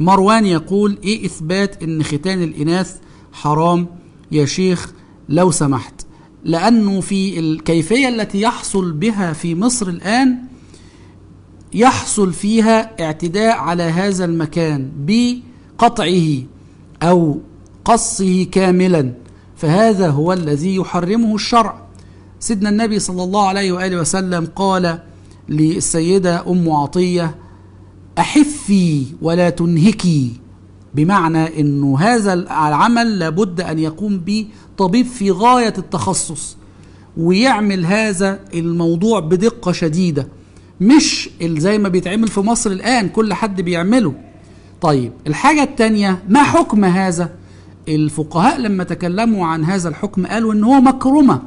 مروان يقول ايه اثبات ان ختان الاناث حرام يا شيخ لو سمحت لانه في الكيفيه التي يحصل بها في مصر الان يحصل فيها اعتداء على هذا المكان بقطعه او قصه كاملا فهذا هو الذي يحرمه الشرع سيدنا النبي صلى الله عليه واله وسلم قال للسيده ام عطيه أحفي ولا تنهكي بمعنى أنه هذا العمل لابد أن يقوم به طبيب في غاية التخصص ويعمل هذا الموضوع بدقة شديدة مش زي ما بيتعمل في مصر الآن كل حد بيعمله طيب الحاجة التانية ما حكم هذا الفقهاء لما تكلموا عن هذا الحكم قالوا ان هو مكرمة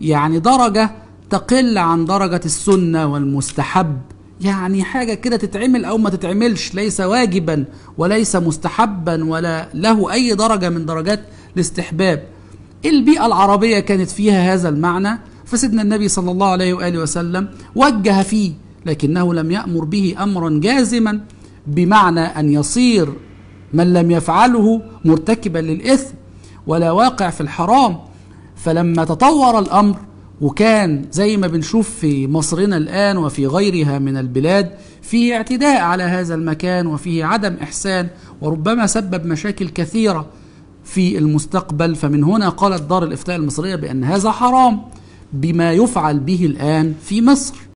يعني درجة تقل عن درجة السنة والمستحب يعني حاجة كده تتعمل أو ما تتعملش ليس واجبا وليس مستحبا ولا له أي درجة من درجات الاستحباب البيئة العربية كانت فيها هذا المعنى فسيدنا النبي صلى الله عليه وآله وسلم وجه فيه لكنه لم يأمر به أمرا جازما بمعنى أن يصير من لم يفعله مرتكبا للإثم ولا واقع في الحرام فلما تطور الأمر وكان زي ما بنشوف في مصرنا الآن وفي غيرها من البلاد فيه اعتداء على هذا المكان وفيه عدم إحسان وربما سبب مشاكل كثيرة في المستقبل فمن هنا قالت دار الإفتاء المصرية بأن هذا حرام بما يفعل به الآن في مصر